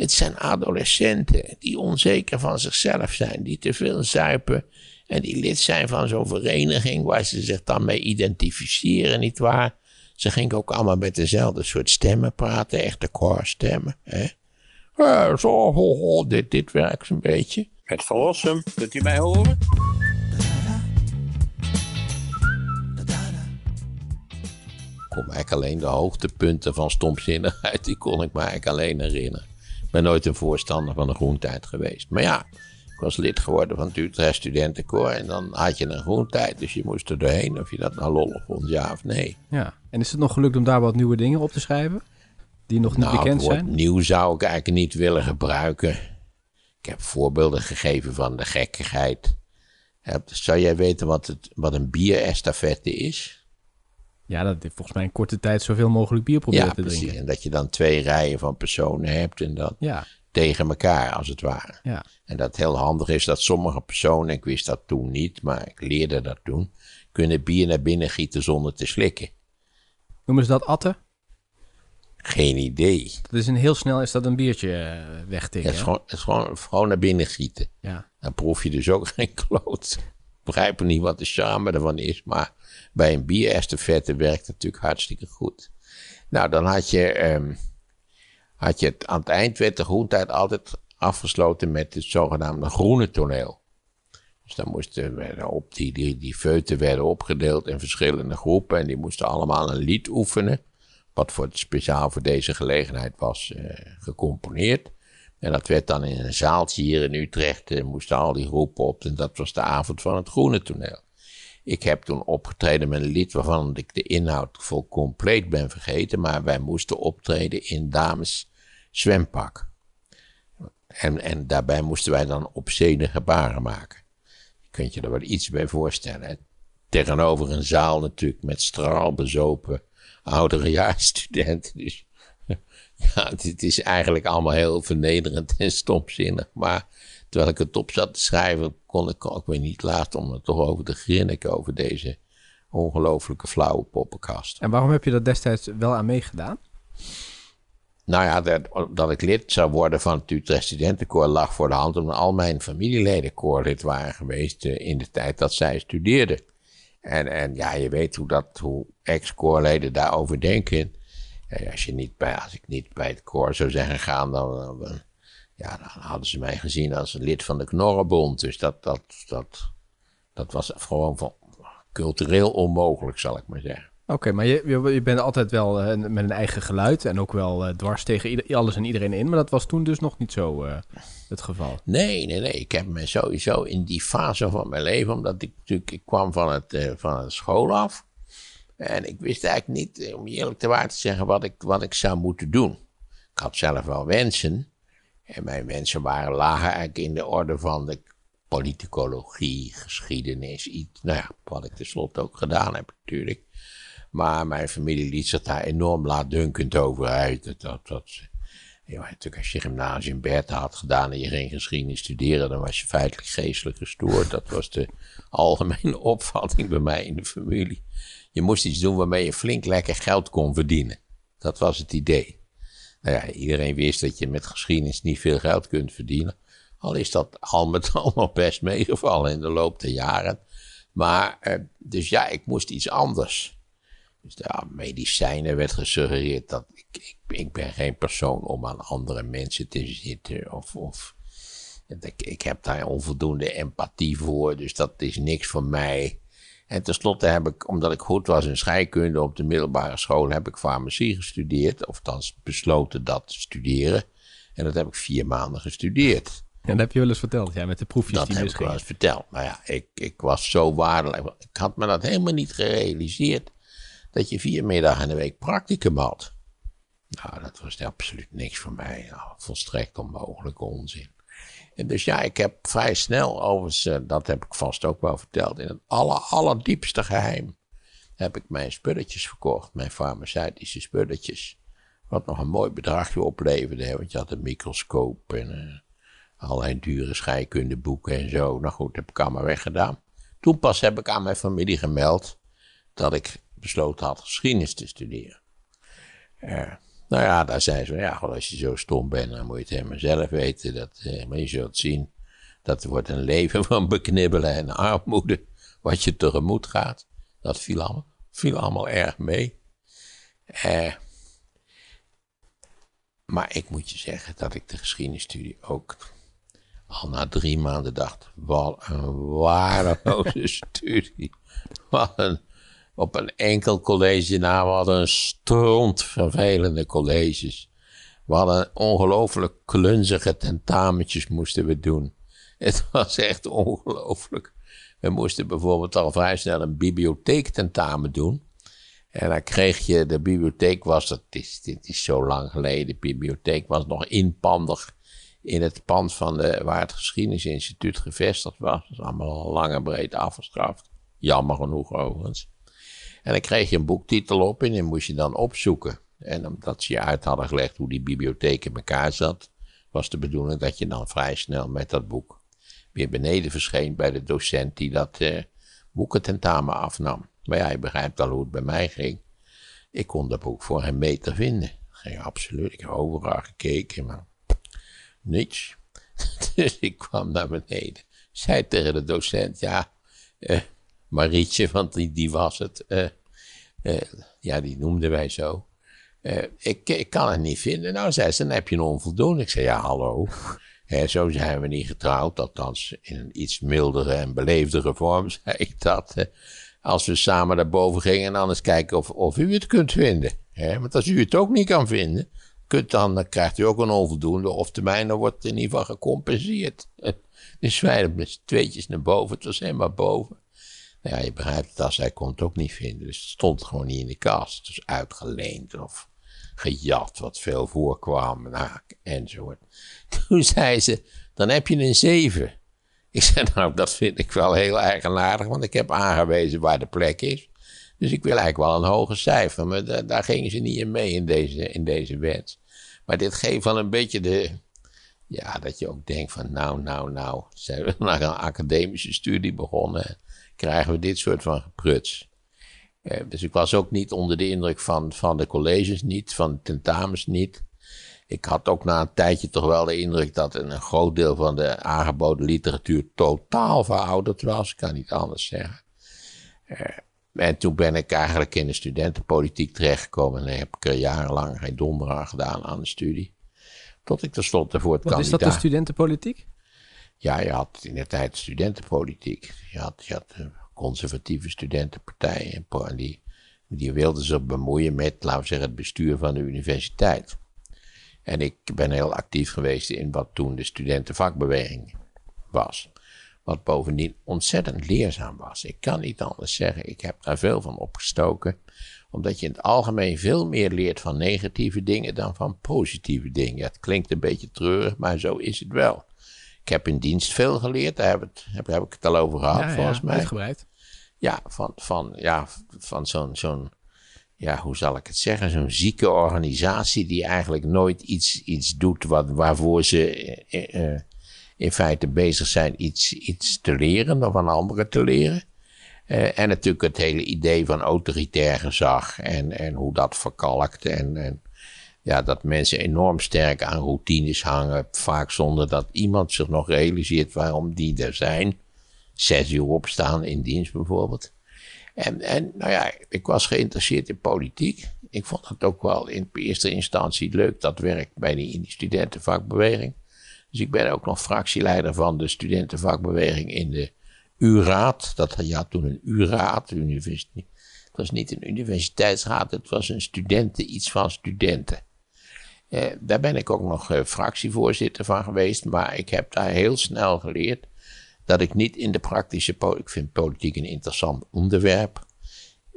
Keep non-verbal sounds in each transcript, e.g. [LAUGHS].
Het zijn adolescenten die onzeker van zichzelf zijn, die te veel zuipen en die lid zijn van zo'n vereniging waar ze zich dan mee identificeren, nietwaar? Ze gingen ook allemaal met dezelfde soort stemmen praten, echte koorstemmen. Hè? zo, ho, dit, dit werkt een beetje. Het verlossen, kunt u mij horen? Ik kon eigenlijk alleen de hoogtepunten van stomzinnigheid, die kon ik maar eigenlijk alleen herinneren ben nooit een voorstander van de groentijd geweest. Maar ja, ik was lid geworden van het Utrecht Studentenkoor. En dan had je een groentijd. Dus je moest er doorheen of je dat nou lollig vond, ja of nee. Ja, en is het nog gelukt om daar wat nieuwe dingen op te schrijven? Die nog niet nou, bekend zijn? nieuw zou ik eigenlijk niet willen gebruiken. Ik heb voorbeelden gegeven van de gekkigheid. Zou jij weten wat, het, wat een bierestafette is? Ja, dat heeft volgens mij een korte tijd zoveel mogelijk bier proberen ja, te precies. drinken. En dat je dan twee rijen van personen hebt en dat tegen elkaar als het ware. Ja. En dat heel handig is dat sommige personen, ik wist dat toen niet, maar ik leerde dat toen, kunnen bier naar binnen gieten zonder te slikken. Noemen ze dat atten? Geen idee. is een heel snel is dat een biertje eh, wegtikken. Ja, het is, gewoon, het is gewoon, gewoon naar binnen gieten. Ja. Dan proef je dus ook [LAUGHS] geen kloot begrijp niet wat de charme ervan is, maar bij een bierestafette werkt het natuurlijk hartstikke goed. Nou, dan had je, ehm, had je het, aan het eind werd de groentijd altijd afgesloten met het zogenaamde groene toneel. Dus dan moesten op die, die, die feuten werden opgedeeld in verschillende groepen en die moesten allemaal een lied oefenen, wat voor, speciaal voor deze gelegenheid was eh, gecomponeerd. En dat werd dan in een zaaltje hier in Utrecht, moesten al die groepen op. En dat was de avond van het Groene Toneel. Ik heb toen opgetreden met een lied waarvan ik de inhoud voor compleet ben vergeten. Maar wij moesten optreden in dames zwempak. En, en daarbij moesten wij dan obscene gebaren maken. Je kunt je er wel iets bij voorstellen. Tegenover een zaal natuurlijk met straalbezopen ouderejaarsstudenten. [LAUGHS] Dus [LAUGHS] Ja, dit is eigenlijk allemaal heel vernederend en stomzinnig. Maar terwijl ik het op zat te schrijven, kon ik ook weer niet laten om er toch over te grinniken over deze ongelooflijke flauwe poppenkast. En waarom heb je dat destijds wel aan meegedaan? Nou ja, dat, dat, ik lid zou worden van het Utrecht Studentenkoor lag voor de hand, omdat al mijn familieleden koorlid waren geweest eh, in de tijd dat zij studeerden. En, en ja, je weet hoe, dat, hoe ex-koorleden daarover denken als, je niet bij, als ik niet bij het koor zou zijn gaan, dan, ja, dan hadden ze mij gezien als lid van de Knorrenbond. Dus dat, dat, dat, dat was gewoon van cultureel onmogelijk, zal ik maar zeggen. Oké, maar je, je, bent altijd wel eh, met een eigen geluid en ook wel eh, dwars tegen alles en iedereen in. Maar dat was toen dus nog niet zo eh, het geval. Nee, nee, nee. Ik heb me sowieso in die fase van mijn leven, omdat ik natuurlijk, ik kwam van het, van school af. En ik wist eigenlijk niet, eh, om eerlijk te waar te zeggen, wat ik, wat ik zou moeten doen. Ik had zelf wel wensen. En mijn wensen waren lager eigenlijk in de orde van de politicologie, geschiedenis, iets. Nou ja, wat ik tenslotte ook gedaan heb natuurlijk. Maar mijn familie liet zich daar enorm laatdunkend over uit. Dat, dat, eh, ja, natuurlijk als je gymnasium Bertha had gedaan en je ging geschiedenis studeren, dan was je feitelijk geestelijk gestoord. Dat was de [LAUGHS] algemene opvatting bij mij in de familie. Je moest iets doen waarmee je flink lekker geld kon verdienen. Dat was het idee. Nou ja, iedereen wist dat je met geschiedenis niet veel geld kunt verdienen. Al is dat al met [LAUGHS] al nog best meegevallen in de loop der jaren. Maar, eh, dus ja, ik moest iets anders. Dus ja, medicijnen werd gesuggereerd dat ik, ik, ik, ben geen persoon om aan andere mensen te zitten. Of, of ik, ik heb daar onvoldoende empathie voor, dus dat is niks voor mij. En tenslotte heb ik, omdat ik goed was in scheikunde op de middelbare school, heb ik farmacie gestudeerd. Of althans besloten dat te studeren. En dat heb ik vier maanden gestudeerd. En dat heb je wel eens verteld, ja, met de proefjes dat die heb ik wel eens verteld. Nou ja, ik, ik was zo waardeloos. Ik had me dat helemaal niet gerealiseerd. Dat je vier middagen in de week practicum had. Nou, dat was absoluut niks voor mij. Nou, volstrekt onmogelijke onzin. Dus ja, ik heb vrij snel, overigens, eh, dat heb ik vast ook wel verteld, in het aller, allerdiepste geheim heb ik mijn spulletjes verkocht, mijn farmaceutische spulletjes. Wat nog een mooi bedragje opleverde, hè, want je had een microscoop en eh, allerlei dure scheikundeboeken en zo. Nou goed, heb ik allemaal weggedaan. Toen pas heb ik aan mijn familie gemeld dat ik besloten had geschiedenis te studeren. Uh, nou ja, daar zei ze, ja, als je zo stom bent, dan moet je het helemaal zelf weten. Dat, eh, maar je zult zien, dat wordt een leven [LAUGHS] van beknibbelen en armoede, wat je tegemoet gaat. Dat viel allemaal, allemaal erg mee. Eh, maar ik moet je zeggen dat ik de geschiedenisstudie ook al na drie maanden dacht, wat een waardeloze [LAUGHS] studie. Wat een op een enkel college na. We hadden een stront vervelende colleges. We hadden ongelooflijk klunzige tentametjes moesten we doen. [LAUGHS] Het was echt ongelooflijk. We moesten bijvoorbeeld al vrij snel een bibliotheektentamen doen. En dan kreeg je, de bibliotheek was, dat is, dit is zo lang geleden, de bibliotheek was nog inpandig in het pand van de, waar het Geschiedenisinstituut gevestigd was. Dat is allemaal al lang en breed afgeschaft. Jammer genoeg overigens. En dan kreeg je een boektitel op en die moest je dan opzoeken. En omdat ze je uit hadden gelegd hoe die bibliotheek in elkaar zat, was de bedoeling dat je dan vrij snel met dat boek weer beneden verscheen bij de docent die dat eh, boekententamen afnam. Maar ja, je begrijpt al hoe het bij mij ging. Ik kon dat boek voor een meter vinden. ging absoluut. Ik heb overal gekeken, maar niets. [LAUGHS] Dus ik kwam naar beneden. Zei tegen de docent, ja, eh, Marietje, want die, die was het. Eh, eh, ja, die noemden wij zo. Eh, ik, ik kan het niet vinden. Nou, zei ze, dan heb je een onvoldoende. Ik zei, ja, hallo. He, zo zijn we niet getrouwd, althans in een iets mildere en beleefdere vorm, [LAUGHS] zei ik dat. Als we samen naar boven gingen en anders kijken of, of u het kunt vinden. want als u het ook niet kan vinden, kunt dan, dan krijgt u ook een onvoldoende. Of de mijne wordt in ieder geval gecompenseerd. [LAUGHS] Dus wij met tweetjes naar boven, het was helemaal boven. Nou ja, je begrijpt het, zij kon het ook niet vinden. Dus het stond gewoon niet in de kast. Dus uitgeleend of gejat, wat veel voorkwam, nou, enzovoort. [LAUGHS] Toen zei ze, dan heb je een zeven. Ik zei, [LAUGHS] nou, dat vind ik wel heel eigenaardig, want ik heb aangewezen waar de plek is. Dus ik wil eigenlijk wel een hoger cijfer, maar daar gingen ze niet in mee in deze, in deze wet. Maar dit geeft wel een beetje de, ja, dat je ook denkt van, nou, nou, nou, zijn we [LAUGHS] naar een academische studie begonnen krijgen we dit soort van gepruts. Eh, dus ik was ook niet onder de indruk van, van de colleges niet, van de tentamens niet. Ik had ook na een tijdje toch wel de indruk dat een groot deel van de aangeboden literatuur totaal verouderd was. Ik kan niet anders zeggen. Eh, en toen ben ik eigenlijk in de studentenpolitiek terechtgekomen. En heb ik er jarenlang geen donder aan gedaan aan de studie. Tot ik tenslotte voor het Wat kandidaat... is dat, de studentenpolitiek? Ja, je had in de tijd studentenpolitiek. Je had, je eh, conservatieve studentenpartijen. En die, die wilden zich bemoeien met, laten we zeggen, het bestuur van de universiteit. En ik ben heel actief geweest in wat toen de studentenvakbeweging was. Wat bovendien ontzettend leerzaam was. Ik kan niet anders zeggen, ik heb daar veel van opgestoken. Omdat je in het algemeen veel meer leert van negatieve dingen dan van positieve dingen. Het klinkt een beetje treurig, maar zo is het wel. Ik heb in dienst veel geleerd, daar heb, het, heb, ik het al over gehad, volgens ja, mij. Uitgebreid. Ja, van, van, ja, van zo'n, zo'n, ja, hoe zal ik het zeggen, zo'n zieke organisatie die eigenlijk nooit iets, iets doet wat, waarvoor ze eh, eh, in feite bezig zijn iets, iets te leren of aan anderen te leren. Eh, en natuurlijk het hele idee van autoritair gezag en, en hoe dat verkalkt en, en ja, dat mensen enorm sterk aan routines hangen. Vaak zonder dat iemand zich nog realiseert waarom die er zijn. Zes uur opstaan in dienst bijvoorbeeld. En, en nou ja, ik was geïnteresseerd in politiek. Ik vond het ook wel in eerste instantie leuk, dat werk bij die, studentenvakbeweging. Dus ik ben ook nog fractieleider van de studentenvakbeweging in de U-raad. Dat je had toen een U-raad, universiteit. Het was niet een universiteitsraad, het was een studenten, iets van studenten. Eh, daar ben ik ook nog eh, fractievoorzitter van geweest, maar ik heb daar heel snel geleerd dat ik niet in de praktische. Ik vind politiek een interessant onderwerp.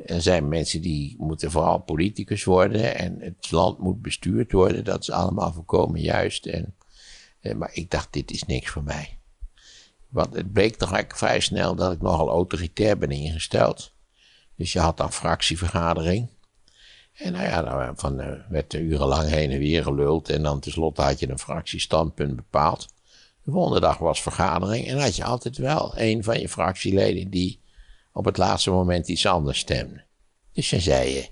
Er zijn mensen die moeten vooral politicus worden en het land moet bestuurd worden. Dat is allemaal volkomen juist. En, eh, maar ik dacht, dit is niks voor mij. Want het bleek toch eigenlijk vrij snel dat ik nogal autoritair ben ingesteld. Dus je had dan fractievergadering. En nou ja, dan nou, eh, van, uh, werd urenlang heen en weer geluld. En dan tenslotte had je een fractiestandpunt bepaald. De volgende dag was vergadering. En had je altijd wel een van je fractieleden die op het laatste moment iets anders stemde. Dus dan zei je,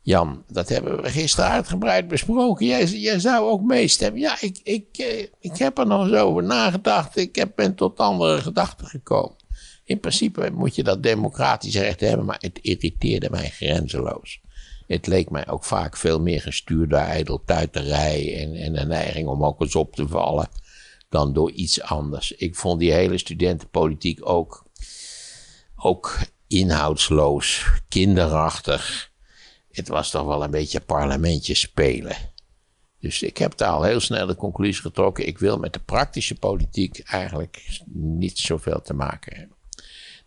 Jan, dat hebben we gisteren uitgebreid besproken. Jij, zou ook meestemmen. Ja, ik, ik, eh, ik heb er nog eens over nagedacht. Ik heb, ben tot andere gedachten gekomen. In principe moet je dat democratisch recht hebben, maar het irriteerde mij grenzeloos het leek mij ook vaak veel meer gestuurde ijdeltuiterij en, en een neiging om ook eens op te vallen dan door iets anders. Ik vond die hele studentenpolitiek ook, ook inhoudsloos, kinderachtig. Het was toch wel een beetje parlementje spelen. Dus ik heb daar al heel snel de conclusie getrokken. Ik wil met de praktische politiek eigenlijk niet zoveel te maken hebben.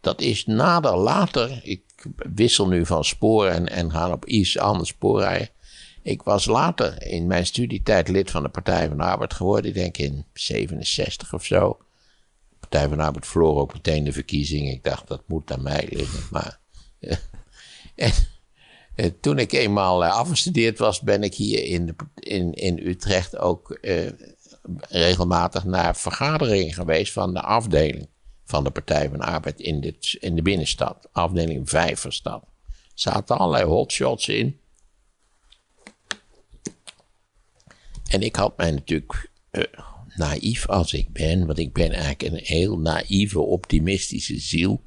Dat is nader later, ik wissel nu van sporen en, en ga op iets anders spoor rijden. Ik was later in mijn studietijd lid van de Partij van de Arbeid geworden. Ik denk in 67 of zo. De Partij van de Arbeid verloor ook meteen de verkiezingen. Ik dacht, dat moet aan mij liggen. Maar, eh, [LAUGHS] en, eh, toen ik eenmaal eh, afgestudeerd was, ben ik hier in, in, in Utrecht ook regelmatig naar vergaderingen geweest van de afdeling van de Partij van Arbeid in, dit, in de binnenstad, afdeling Vijverstad. Zaten allerlei hotshots in. En ik had mij natuurlijk, eh, naïef als ik ben, want ik ben eigenlijk een heel naïeve, optimistische ziel,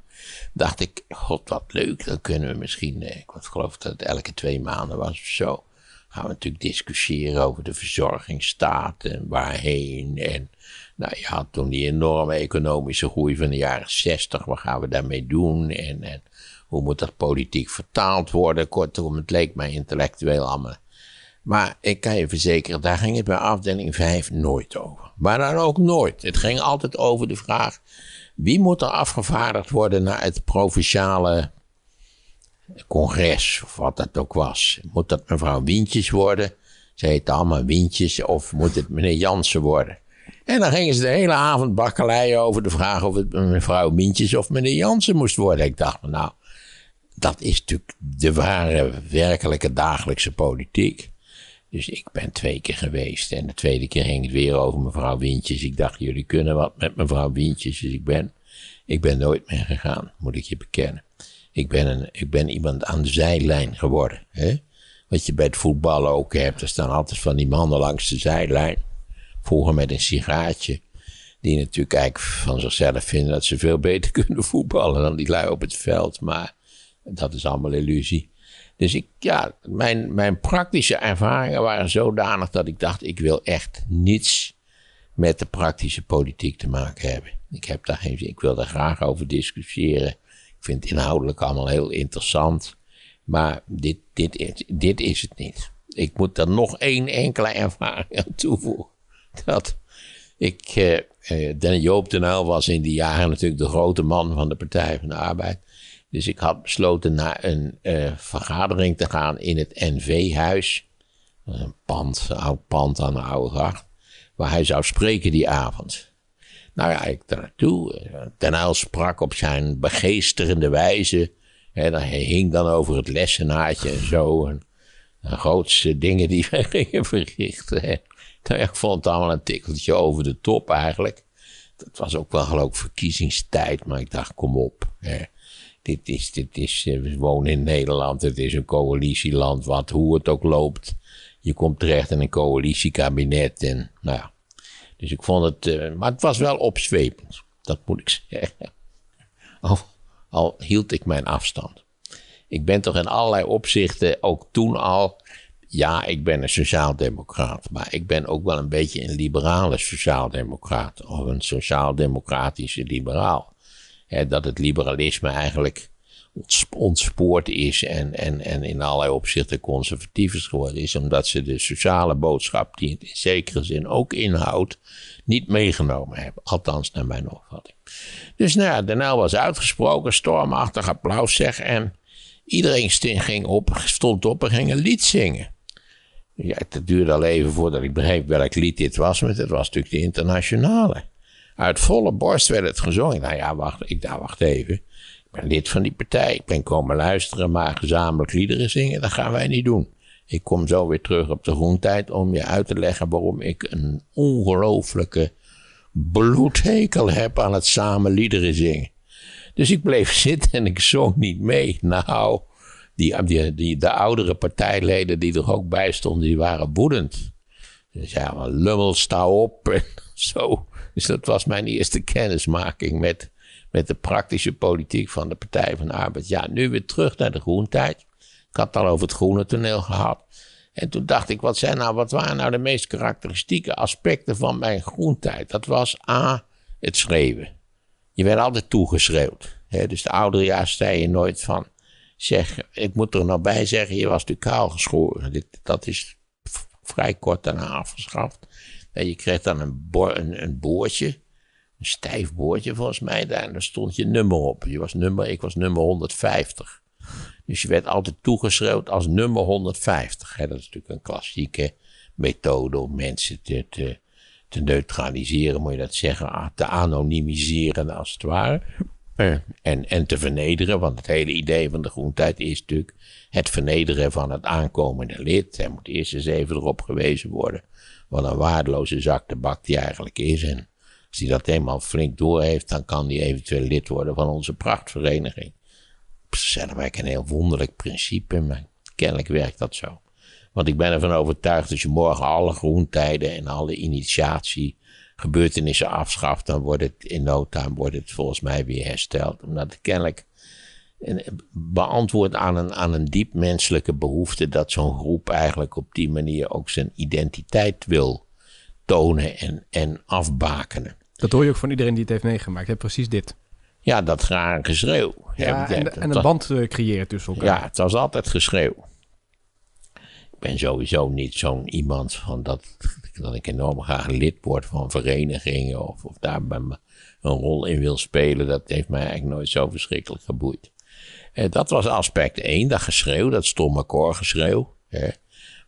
dacht ik, god wat leuk, dan kunnen we misschien, uh, ik geloof dat het elke twee maanden was of zo, gaan we natuurlijk discussiëren over de verzorgingsstaat en waarheen en nou, je had toen die enorme economische groei van de jaren 60. Wat gaan we daarmee doen? En, en hoe moet dat politiek vertaald worden? Kortom, het leek mij intellectueel allemaal. Maar ik kan je verzekeren, daar ging het bij afdeling 5 nooit over. Maar dan ook nooit. Het ging altijd over de vraag: wie moet er afgevaardigd worden naar het provinciale congres, of wat dat ook was? Moet dat mevrouw Wientjes worden? Ze heette allemaal Wientjes, of moet het meneer Jansen worden? En dan gingen ze de hele avond bakkeleien over de vraag of het mevrouw Mintjes of meneer Jansen moest worden. Ik dacht, nou, dat is natuurlijk de ware, werkelijke dagelijkse politiek. Dus ik ben twee keer geweest. En de tweede keer ging het weer over mevrouw Wintjes. Ik dacht, jullie kunnen wat met mevrouw Wintjes. Dus ik ben, ik ben nooit meer gegaan, moet ik je bekennen. Ik ben, een, ik ben iemand aan de zijlijn geworden. Hè? Wat je bij het voetballen ook hebt. Er staan altijd van die mannen langs de zijlijn. Vroeger met een sigaartje. Die natuurlijk eigenlijk van zichzelf vinden dat ze veel beter [LAUGHS] kunnen voetballen dan die lui op het veld. Maar dat is allemaal illusie. Dus ik, ja, mijn, mijn praktische ervaringen waren zodanig dat ik dacht: ik wil echt niets met de praktische politiek te maken hebben. Ik, heb daar, ik wil daar graag over discussiëren. Ik vind het inhoudelijk allemaal heel interessant. Maar dit, dit, dit is het niet. Ik moet er nog één enkele ervaring aan toevoegen. [LAUGHS] dat ik, eh, eh, Den Joop Den Uyl was in die jaren natuurlijk de grote man van de Partij van de Arbeid. Dus ik had besloten naar een eh, vergadering te gaan in het NV-huis. Een pand, een oud pand aan de Oude Gracht. Waar hij zou spreken die avond. Nou ja, ik daar naartoe. Den Uyl sprak op zijn begeesterende wijze. Hè, hij hing dan over het lessenaartje en zo. En, de grootste dingen die we [LAUGHS] gingen verrichten. [LAUGHS] Nou, ik vond het allemaal een tikkeltje over de top eigenlijk. Dat was ook wel geloof ik verkiezingstijd, maar ik dacht, kom op. Hè. Dit is, dit is, eh, we wonen in Nederland, het is een coalitieland, wat, hoe het ook loopt. Je komt terecht in een coalitiekabinet en, nou ja. Dus ik vond het, eh, maar het was wel opzwepend, dat moet ik [LAUGHS] zeggen. al hield ik mijn afstand. Ik ben toch in allerlei opzichten, ook toen al, ja, ik ben een sociaaldemocraat, maar ik ben ook wel een beetje een liberale sociaaldemocraat of een sociaaldemocratische liberaal. He, dat het liberalisme eigenlijk ontspoord is en, en, en in allerlei opzichten conservatief is geworden, is omdat ze de sociale boodschap, die het in zekere zin ook inhoudt, niet meegenomen hebben. Althans, naar mijn opvatting. Dus nou ja, daarna was uitgesproken, stormachtig applaus zeg, en iedereen ging op, stond op en ging een lied zingen. Ja, het duurde al even voordat ik begreep welk lied dit was, want het was natuurlijk de internationale. Uit volle borst werd het gezongen. Nou ja, wacht, ik daar wacht even. Ik ben lid van die partij, ik ben komen luisteren, maar gezamenlijk liederen zingen, dat gaan wij niet doen. Ik kom zo weer terug op de groentijd om je uit te leggen waarom ik een ongelooflijke bloedhekel heb aan het samen liederen zingen. Dus ik bleef [LAUGHS] zitten en ik zong niet mee. Nou, die, die, de oudere partijleden die er ook bij stonden, die waren woedend. Dus ja, Lummel, sta op. [LAUGHS] En zo. Dus dat was mijn eerste kennismaking met, met de praktische politiek van de Partij van de Arbeid. Ja, nu weer terug naar de groentijd. Ik had het al over het groene toneel gehad. En toen dacht ik, wat, zijn nou, wat waren nou de meest karakteristieke aspecten van mijn groentijd? Dat was A, het schreeuwen. Je werd altijd toegeschreeuwd. Hè? Dus de ouderejaars zei je nooit van, ik moet er nog bij zeggen, je was natuurlijk kaal geschoren. Dit, dat is vrij kort daarna afgeschaft. En je kreeg dan een, een, een boordje, een stijf boordje volgens mij, daar, en daar stond je nummer op. Je was nummer, ik was nummer 150. Dus je werd altijd toegeschreven als nummer 150. Dat is natuurlijk een klassieke methode om mensen te, te, te neutraliseren, moet je dat zeggen, ah, te anonimiseren als het ware en, en te vernederen, want het hele idee van de groentijd is natuurlijk het vernederen van het aankomende lid. Hij moet eerst eens even erop gewezen worden wat een waardeloze zak die eigenlijk is. En als hij dat eenmaal flink door heeft, dan kan hij eventueel lid worden van onze prachtvereniging. Dat is een heel wonderlijk principe, maar kennelijk werkt dat zo. Want ik ben ervan overtuigd dat je morgen alle groentijden en alle initiatie gebeurtenissen afschaft, dan wordt het in no wordt het volgens mij weer hersteld. Omdat het kennelijk beantwoord aan een, aan een diep menselijke behoefte dat zo'n groep eigenlijk op die manier ook zijn identiteit wil tonen en, en afbakenen. Dat hoor je ook van iedereen die het heeft meegemaakt, hè? precies dit. Ja, dat rare geschreeuw. Ja, en, en, een band eh, creëert tussen elkaar. Ja, het was altijd geschreeuw. Ik ben sowieso niet zo'n iemand van dat dat ik enorm graag lid word van verenigingen of, of daar een rol in wil spelen, dat heeft mij eigenlijk nooit zo verschrikkelijk geboeid. Eh, dat was aspect 1, dat geschreeuw, dat stomme koorgeschreeuw.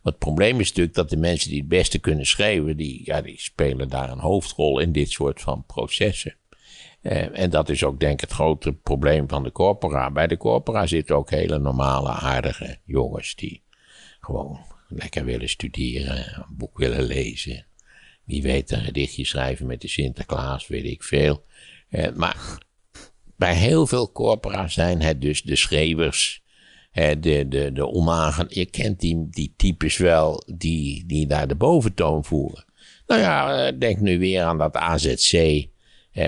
het probleem is natuurlijk dat de mensen die het beste kunnen schreeuwen, die, ja, die spelen daar een hoofdrol in dit soort van processen. Eh, en dat is ook denk ik het grote probleem van de corpora. Bij de corpora zitten ook hele normale, aardige jongens die gewoon lekker willen studeren, een boek willen lezen. Wie weet een gedichtje schrijven met de Sinterklaas, weet ik veel. Eh, maar bij heel veel corpora zijn het dus de schrijvers, de, de, de Je kent die, die types wel die, die daar de boventoon voeren. Nou ja, eh, denk nu weer aan dat AZC.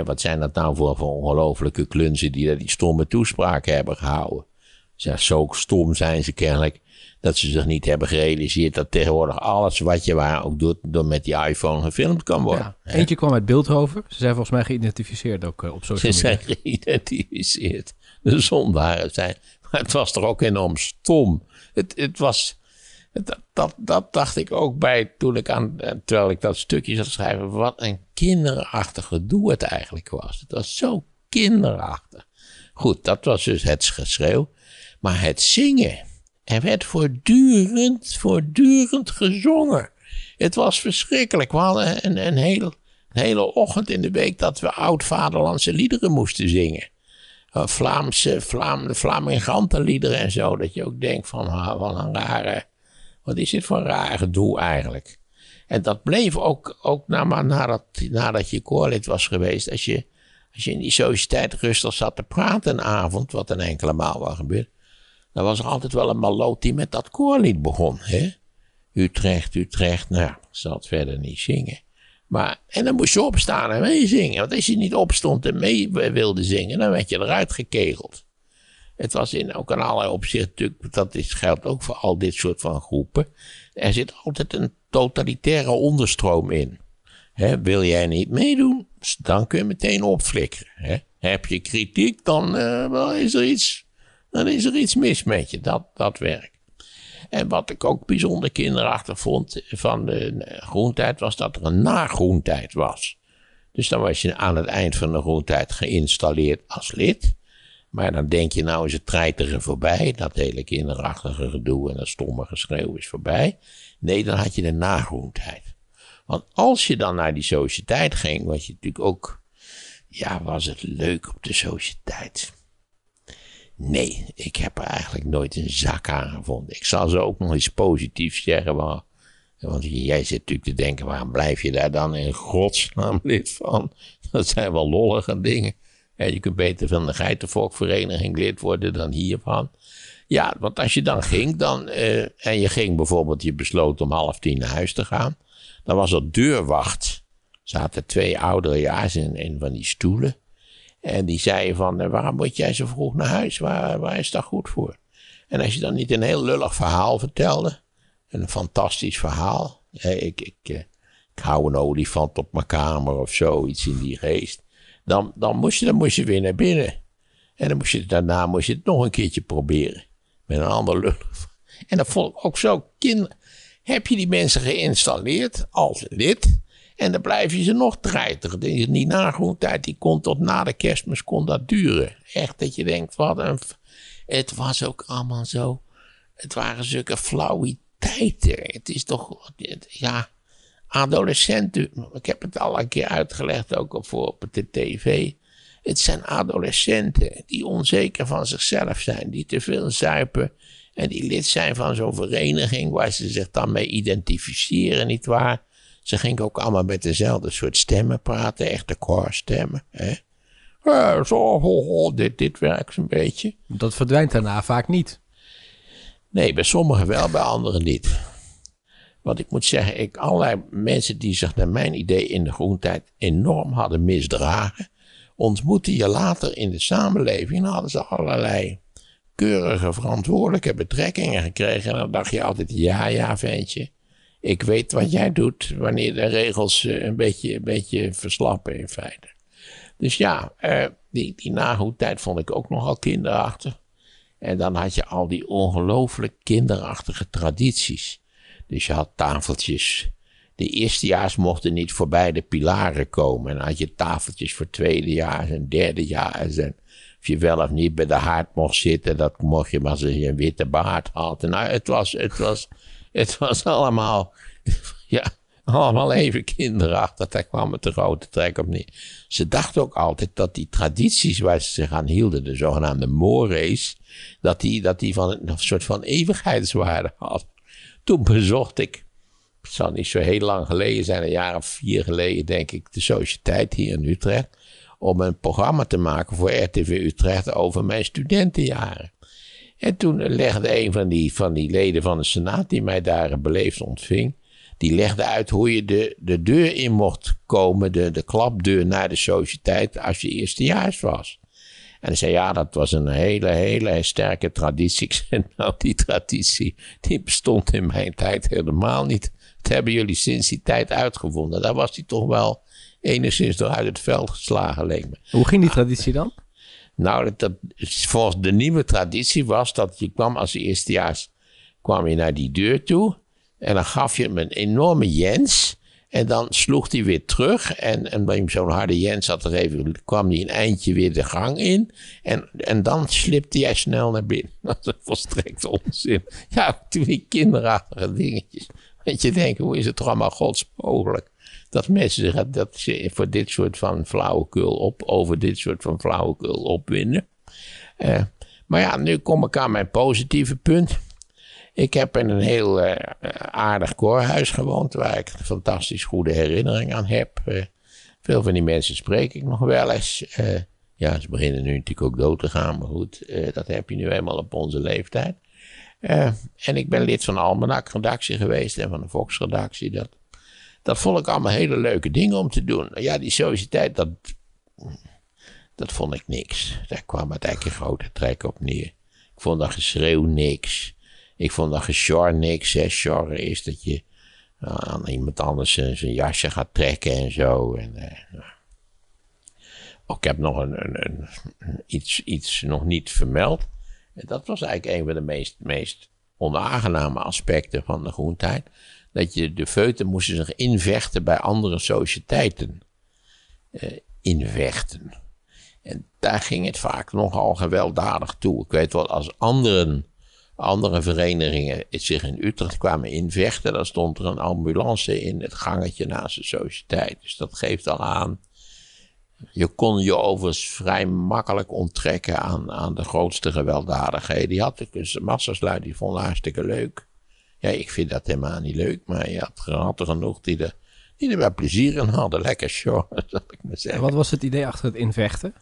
wat zijn dat nou voor, voor ongelofelijke klunzen die daar die stomme toespraken hebben gehouden. zo stom zijn ze kennelijk dat ze zich niet hebben gerealiseerd dat tegenwoordig alles wat je waar ook doet, door met die iPhone gefilmd kan worden. Eentje kwam uit Beeldhoven. Ze zijn volgens mij geïdentificeerd ook eh, op zo'n. media. Ze zijn geïdentificeerd. De zondaren zijn. Maar het was toch ook enorm stom. Het, het was. Dat, dat, dat, dacht ik ook bij toen ik aan, eh, terwijl ik dat stukje zat schrijven, wat een kinderachtig gedoe het eigenlijk was. Het was zo kinderachtig. Goed, dat was dus het geschreeuw. Maar het zingen, er werd voortdurend, voortdurend gezongen. Het was verschrikkelijk. We hadden een, een, hele ochtend in de week dat we oud-vaderlandse liederen moesten zingen. Eh, Vlaamse, Vlaam, vlamingante liederen en zo. Dat je ook denkt van, van een rare, wat is dit voor een rare gedoe eigenlijk. En dat bleef ook, ook nou, nadat, nadat je koorlid was geweest. Als je, als je in die sociëteit rustig zat te praten een avond, wat een enkele maal wel gebeurd. Dan was er altijd wel een maloot die met dat koor niet begon. Hè? Utrecht, Utrecht, nou, ze zal het verder niet zingen. Maar, en dan moest je opstaan en meezingen. Want als je niet opstond en mee wilde zingen, dan werd je eruit gekegeld. Het was in ook in allerlei opzichten natuurlijk, dat is, geldt ook voor al dit soort van groepen. Er zit altijd een totalitaire onderstroom in. wil jij niet meedoen, dan kun je meteen opflikkeren. Heb je kritiek, dan eh, is er iets dan is er iets mis met je, dat, dat werk. En wat ik ook bijzonder kinderachtig vond van de eh, groentijd, was dat er een nagroentijd was. Dus dan was je aan het eind van de groentijd geïnstalleerd als lid. Maar dan denk je, nou is het treiteren voorbij, dat hele kinderachtige gedoe en dat stomme geschreeuw is voorbij. Nee, dan had je de nagroentijd. Want als je dan naar die sociëteit ging, was je natuurlijk ook, ja, was het leuk op de sociëteit. Nee, ik heb er eigenlijk nooit een zak aan gevonden. Ik zal ze ook nog iets positiefs zeggen, maar, want jij zit natuurlijk te denken, waarom blijf je daar dan in godsnaam [LAUGHS] lid van? Dat zijn wel lollige dingen. En je kunt beter van de geitenvolkvereniging lid worden dan hiervan. Ja, want als je dan ging, dan, eh, en je ging bijvoorbeeld, je besloot om half tien naar huis te gaan, dan was er deurwacht. Zaten twee jaars in een van die stoelen. En die zei van, eh, waarom moet jij zo vroeg naar huis? Waar, waar is dat goed voor? En als je dan niet een heel lullig verhaal vertelde, een fantastisch verhaal. Ik, eh, ik, hou een olifant op mijn kamer of zoiets in die geest. Dan, dan, moest je, dan moest je weer naar binnen. En dan moest je, daarna moest je het nog een keertje proberen. Met een ander lullig. En dan vond ik ook zo. kind heb je die mensen geïnstalleerd als lid? En dan blijf je ze nog treitiger. Die nagroentijd, die kon tot na de kerstmis kon dat duren. Echt dat je denkt, wat een... Het was ook allemaal zo... Het waren zulke flauwiteiten. Het is toch... ja, adolescenten... Ik heb het al een keer uitgelegd, ook op, voor, op de tv... Het zijn adolescenten die onzeker van zichzelf zijn, die te veel zuipen en die lid zijn van zo'n vereniging waar ze zich dan mee identificeren, nietwaar? Ze gingen ook allemaal met dezelfde soort stemmen praten, echte koorstemmen. zo, dit, dit werkt een beetje. Dat verdwijnt daarna vaak niet. Nee, bij sommigen wel, bij anderen niet. Want ik moet zeggen, ik, allerlei mensen die zich naar mijn idee in de groentijd enorm hadden misdragen, ontmoetten je later in de samenleving en hadden ze allerlei keurige verantwoordelijke betrekkingen gekregen. En dan dacht je altijd, ja, ja, ventje, ik weet wat jij doet wanneer de regels eh, een, beetje, een beetje verslappen in feite. Dus ja, eh, die, die tijd vond ik ook nogal kinderachtig. En dan had je al die ongelooflijk kinderachtige tradities. Dus je had tafeltjes. De eerstejaars mochten niet voorbij de pilaren komen. En dan had je tafeltjes voor tweedejaars en derdejaars. En of je wel of niet bij de haard mocht zitten, dat mocht je maar als je een witte baard had. Nou, het was, het was het was allemaal, [LAUGHS] ja, allemaal even kinderachtig. Daar kwam het de grote trek op neer. Ze dachten ook altijd dat die tradities waar ze zich aan hielden, de zogenaamde moorrace, dat die, dat die van een soort van eeuwigheidswaarde hadden. Toen bezocht ik, het zal niet zo heel lang geleden zijn, een jaar of vier geleden denk ik, de sociëteit hier in Utrecht, om een programma te maken voor RTV Utrecht over mijn studentenjaren. En toen legde een van die, van die leden van de Senaat, die mij daar beleefd ontving, die legde uit hoe je de, de deur in mocht komen, de, de klapdeur naar de sociëteit, als je eerstejaars was. En hij zei, ja, dat was een hele, hele sterke traditie. [LAUGHS] Ik zei, nou, die traditie, die bestond in mijn tijd helemaal niet. Dat hebben jullie sinds die tijd uitgevonden. Daar was die toch wel enigszins door uit het veld geslagen, leek me. Hoe ging die traditie dan? Nou, dat, volgens de nieuwe traditie was dat je kwam als eerstejaars kwam je naar die deur toe en dan gaf je hem een enorme jens en dan sloeg hij weer terug en, en bij zo'n harde jens had er even, kwam hij een eindje weer de gang in en, en dan slipte hij snel naar binnen. [LAUGHS] Dat is volstrekt onzin. Ja, twee die kinderachtige dingetjes. Weet je denkt, hoe is het toch allemaal gods mogelijk? dat mensen zich dat ze voor dit soort van flauwekul op, over dit soort van flauwekul opwinden. Uh, maar ja, nu kom ik aan mijn positieve punt. Ik heb in een heel eh, aardig koorhuis gewoond, waar ik fantastisch goede herinneringen aan heb. Eh, veel van die mensen spreek ik nog wel eens. ja, ze beginnen nu natuurlijk ook dood te gaan, maar goed, dat heb je nu eenmaal op onze leeftijd. en ik ben lid van de Almanak-redactie geweest en van de redactie Dat dat vond ik allemaal hele leuke dingen om te doen. Ja, die sociëteit, dat, dat vond ik niks. Daar kwam het eigenlijk een grote trek op neer. Ik vond dat geschreeuw niks. Ik vond dat gesjor niks. Hè. is dat je eh, aan iemand anders zijn jasje gaat trekken en zo. En, eh, oh, ik heb nog een, een, iets, iets nog niet vermeld. En dat was eigenlijk een van de meest, meest onaangename aspecten van de groentijd dat je de feuten moesten zich invechten bij andere sociëteiten. Eh, invechten. En daar ging het vaak nogal gewelddadig toe. Ik weet wel, als anderen, andere verenigingen zich in Utrecht kwamen invechten, dan stond er een ambulance in het gangetje naast de sociëteit. Dus dat geeft al aan. Je kon je overigens vrij makkelijk onttrekken aan, aan de grootste gewelddadigheden. Die had de massaslui, die vonden hartstikke leuk. Ja, ik vind dat helemaal niet leuk, maar je had gehad genoeg die er, die er wel plezier in hadden. Lekker show, [LAUGHS] zal ik maar zeggen. wat was het idee achter het invechten?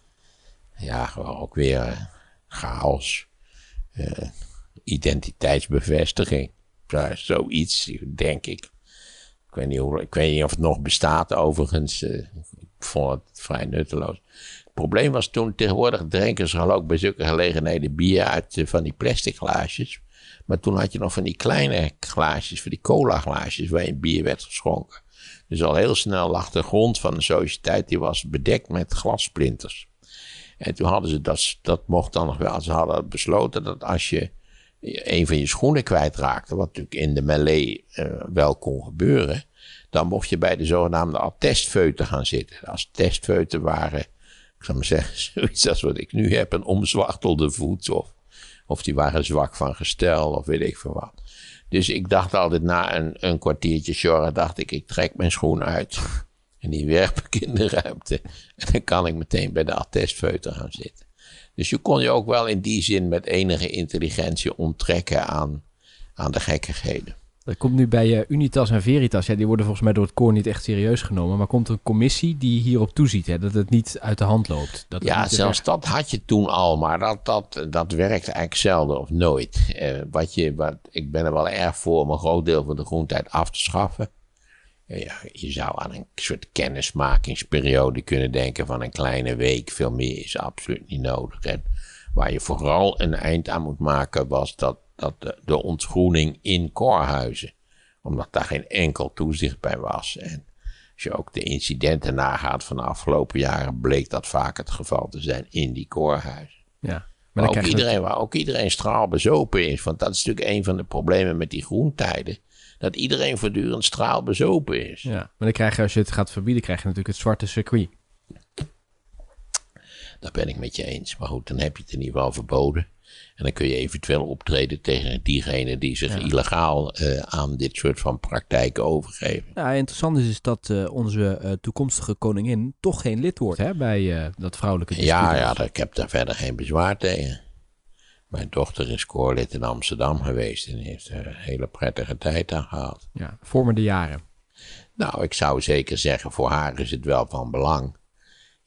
Ja, gewoon ook weer eh, chaos. Eh, identiteitsbevestiging. zoiets, denk ik. Ik weet, niet hoe, ik weet niet of het nog bestaat, overigens. Eh, ik vond het vrij nutteloos. Het probleem was toen, tegenwoordig drinken ze ook bij zulke gelegenheden bier uit van die plastic glaasjes. Maar toen had je nog van die kleine glaasjes, van die cola glaasjes, waarin bier werd geschonken. Dus al heel snel lag de grond van de sociëteit, die was bedekt met glasplinters. En toen hadden ze dat, dat mocht dan nog wel, ze hadden besloten dat als je een van je schoenen kwijtraakte, wat natuurlijk in de melee eh, wel kon gebeuren, dan mocht je bij de zogenaamde attestfeuten gaan zitten. Als attestfeuten waren, ik zou maar zeggen, [LAUGHS] zoiets als wat ik nu heb, een omzwartelde voet of of die waren zwak van gestel of weet ik veel wat. Dus ik dacht altijd na een, een kwartiertje sjorren, dacht ik, ik trek mijn schoen uit. En die werp ik in de ruimte. En dan kan ik meteen bij de attestfeuter gaan zitten. Dus je kon je ook wel in die zin met enige intelligentie onttrekken aan, aan de gekkigheden. Dat komt nu bij eh, Unitas en Veritas. Ja, die worden volgens mij door het koor niet echt serieus genomen. Maar komt er een commissie die hierop toeziet, hè, dat het niet uit de hand loopt? Dat ja, zelfs dat had je toen al, maar dat, dat, dat werkt eigenlijk zelden of nooit. Eh, wat je, wat, ik ben er wel erg voor om een groot deel van de groentijd af te schaffen. Eh, ja, je zou aan een soort kennismakingsperiode kunnen denken van een kleine week. Veel meer is absoluut niet nodig. En waar je vooral een eind aan moet maken was dat dat de, de ontgroening in Koorhuizen, omdat daar geen enkel toezicht bij was. En als je ook de incidenten nagaat van de afgelopen jaren, bleek dat vaak het geval te zijn in die koorhuizen. Ja, maar ook iedereen, het... Waar ook iedereen straalbezopen is, want dat is natuurlijk een van de problemen met die groentijden. Dat iedereen voortdurend straalbezopen is. Ja, maar dan krijg je, als je het gaat verbieden, krijg je natuurlijk het zwarte circuit. Dat ben ik met je eens. Maar goed, dan heb je het in ieder geval verboden. En dan kun je eventueel optreden tegen diegenen die zich illegaal eh, aan dit soort van praktijken overgeven. Ja, interessant is, is dus dat eh, onze eh, toekomstige koningin toch geen lid wordt hè, bij dat vrouwelijke Ja, ja, ik heb daar verder geen bezwaar tegen. Mijn dochter is koorlid in Amsterdam geweest en heeft een hele prettige tijd aan gehad. Ja, vormende jaren. Nou, ik zou zeker zeggen, voor haar is het wel van belang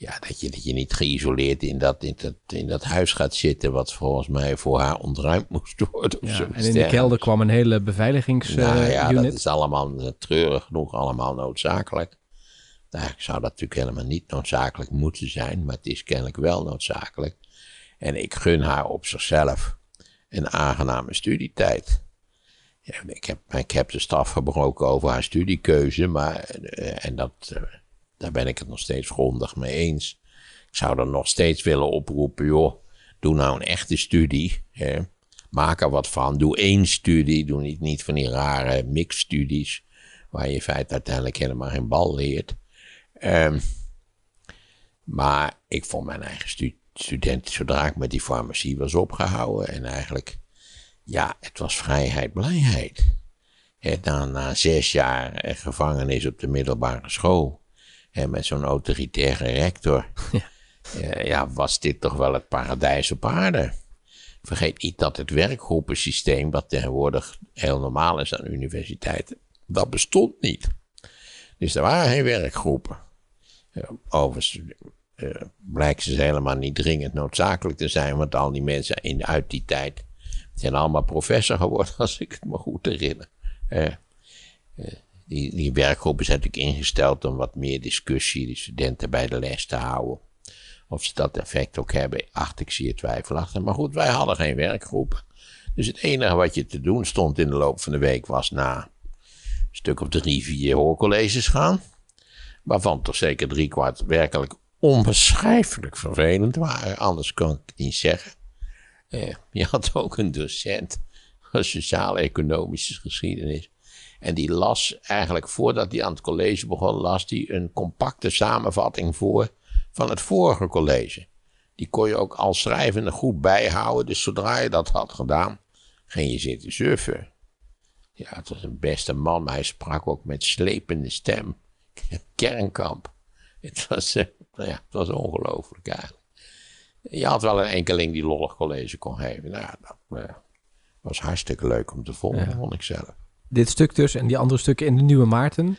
ja, dat je, dat je niet geïsoleerd in dat, in, dat, in dat huis gaat zitten, wat volgens mij voor haar ontruimd [LAUGHS] moest worden. Ja, en in de kelder kwam een hele beveiligingsunit. Nou ja, dat is allemaal eh, treurig genoeg, allemaal noodzakelijk. Eigenlijk zou dat natuurlijk helemaal niet noodzakelijk moeten zijn, maar het is kennelijk wel noodzakelijk. En ik gun haar op zichzelf een aangename studietijd. Ja, ik, heb, ik heb de staf gebroken over haar studiekeuze, maar eh, en dat eh, daar ben ik het nog steeds grondig mee eens. Ik zou dan nog steeds willen oproepen, joh, doe nou een echte studie. Hè. Maak er wat van. Doe één studie, doe niet, niet van die rare mixstudies, waar je in feite uiteindelijk helemaal geen bal leert. Ehm, maar ik vond mijn eigen student, zodra ik met die farmacie was opgehouden, en eigenlijk, ja, het was vrijheid, blijheid. He, dan na zes jaar eh, gevangenis op de middelbare school, en met zo'n autoritaire rector. [LAUGHS] Ja. ja, was dit toch wel het paradijs op aarde? Vergeet niet dat het werkgroepensysteem, wat tegenwoordig heel normaal is aan universiteiten, dat bestond niet. Dus er waren geen werkgroepen. Uh, overigens uh, blijkt ze dus helemaal niet dringend noodzakelijk te zijn, want al die mensen in, uit die tijd zijn allemaal professor geworden, [LAUGHS] als ik het me goed herinner. Uh, die, die werkgroep is natuurlijk ingesteld om wat meer discussie, de studenten bij de les te houden. Of ze dat effect ook hebben, acht ik zeer twijfelachtig. Maar goed, wij hadden geen werkgroep. Dus het enige wat je te doen stond in de loop van de week was na een stuk of drie, vier hoorcolleges gaan. Waarvan toch zeker kwart, werkelijk onbeschrijfelijk vervelend waren. Anders kan ik het niet zeggen. Eh, je had ook een docent van sociaal-economische geschiedenis. En die las eigenlijk voordat hij aan het college begon, las hij een compacte samenvatting voor van het vorige college. Die kon je ook als schrijvende goed bijhouden, dus zodra je dat had gedaan, ging je zitten surfen. Ja, het was een beste man, maar hij sprak ook met slepende stem. [LAUGHS] Kernkamp. Het was, eh, nou ja, het was ongelooflijk eigenlijk. Je had wel een enkeling die lollig college kon geven. Nou, dat eh, was hartstikke leuk om te volgen, vond ik zelf dit stuk dus en die andere stukken in de Nieuwe Maarten.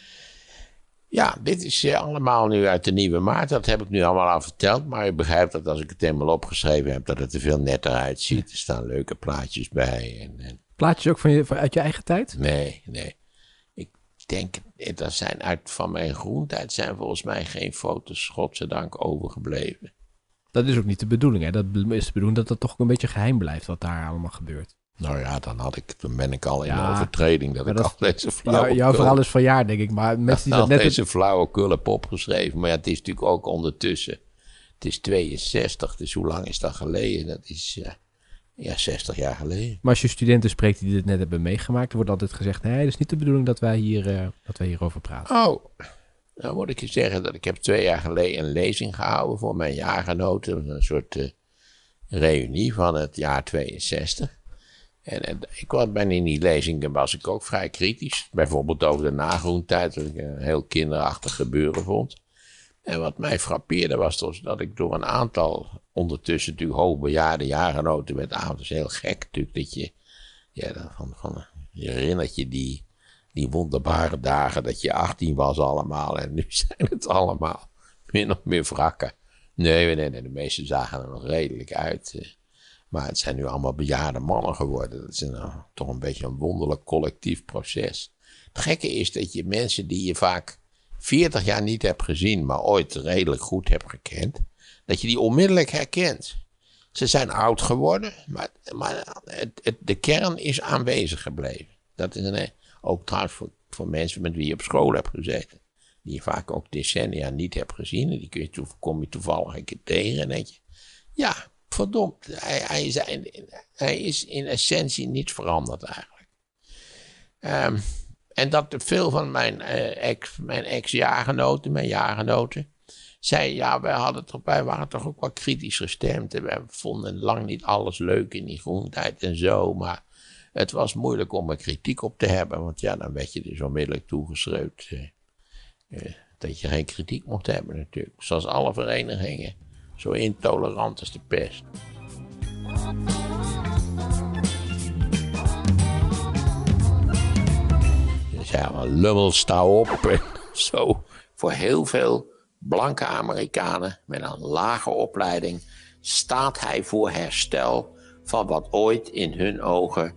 Ja, dit is eh, allemaal nu uit de Nieuwe Maarten. Dat heb ik nu allemaal al verteld. Maar ik begrijpt dat als ik het helemaal opgeschreven heb, dat het er veel netter uitziet. Er staan leuke plaatjes bij. En, en... Plaatjes ook van je, van, uit je eigen tijd? Nee, nee. Ik denk, eh, dat zijn uit van mijn groentijd zijn volgens mij geen foto's, godzijdank, overgebleven. Dat is ook niet de bedoeling. Hè? Dat is de bedoeling dat dat toch een beetje geheim blijft wat daar allemaal gebeurt. Nou ja, dan, had ik, dan ben ik al in ja, overtreding dat, ik dat, al deze flauwe. Jou, jouw verhaal is van jaar, denk ik. Maar mensen die nou, dat net. deze flauwekul heb geschreven. Maar ja, het is natuurlijk ook ondertussen. Het is 62, dus hoe lang is dat geleden? Dat is. Eh, ja, 60 jaar geleden. Maar als je studenten spreekt die dit net hebben meegemaakt, wordt altijd gezegd: nee, dat is niet de bedoeling dat wij, hier, eh, dat wij hierover praten. Oh, dan moet ik je zeggen dat ik heb twee jaar geleden een lezing gehouden voor mijn jaargenoten. Een soort uh, reunie van het jaar 62. En, ik ben in die lezingen was ik ook vrij kritisch. Bijvoorbeeld over de nagroentijd, wat ik een heel kinderachtig gebeuren vond. En wat mij frappeerde was dus dat ik door een aantal ondertussen natuurlijk hoogbejaarde jaargenoten werd aan. Het is heel gek natuurlijk dat je, ja, van, van, je herinnert je die, die wonderbare dagen dat je 18 was allemaal. En nu [LAUGHS] zijn het allemaal min of meer wrakken. Nee, nee, nee, de meesten zagen er nog redelijk uit. Eh. Maar het zijn nu allemaal bejaarde mannen geworden. Dat is eh, toch een beetje een wonderlijk collectief proces. Het gekke is dat je mensen die je vaak 40 jaar niet hebt gezien, maar ooit redelijk goed hebt gekend, dat je die onmiddellijk herkent. Ze zijn oud geworden, maar, maar het, de kern is aanwezig gebleven. Dat is een, eh, ook trouwens voor, voor mensen met wie je op school hebt gezeten. Die je vaak ook decennia niet hebt gezien. En die kun kom je toevallig een keer tegen en denk je, ja, verdomd, hij, hij, is, hij is in essentie niet veranderd eigenlijk. Ehm, en dat veel van mijn eh, ex, mijn ex-jaargenoten, mijn jaargenoten, zeiden: ja, wij, hadden toch, wij waren toch ook wel kritisch gestemd. En wij vonden lang niet alles leuk in die groentijd en zo. Maar het was moeilijk om er kritiek op te hebben. Want ja, dan werd je dus onmiddellijk toegeschreven eh, eh, dat je geen kritiek mocht hebben natuurlijk. Zoals alle verenigingen. Zo intolerant als de pest. Ze zeiden, lummel, sta op. [LAUGHS] zo, voor heel veel blanke Amerikanen met een lage opleiding staat hij voor herstel van wat ooit in hun ogen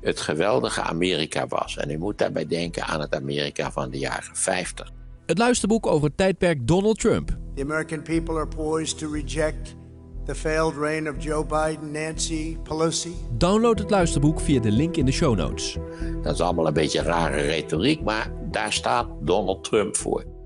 het geweldige Amerika was. En u moet daarbij denken aan het Amerika van de jaren 50. Het luisterboek over het tijdperk Donald Trump The American people are poised to reject the failed reign of Joe Biden, Nancy Pelosi. Download het luisterboek via de link in de show notes. Dat is allemaal een beetje rare retoriek, maar daar staat Donald Trump voor.